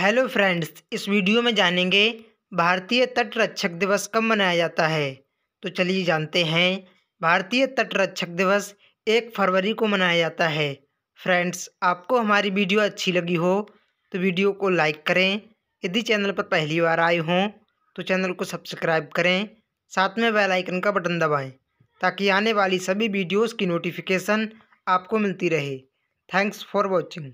hello friends इस video में जानेंगे भारतीय तट रक्षक दिवस कब मनाया जाता है तो चलिए जानते हैं भारतीय तट रक्षक दिवस एक फरवरी को मनाया जाता है फ्रेंड्स आपको हमारी वीडियो अच्छी लगी हो तो वीडियो को लाइक करें यदि चैनल पर पहली बार आए हों तो चैनल को सब्सक्राइब करें साथ में बेल आइकन का बटन दबाएं ताकि आने वाली सभी वीडियोस की नोटिफिकेशन आपको मिलती रहे थैंक्स फॉर वॉचिंग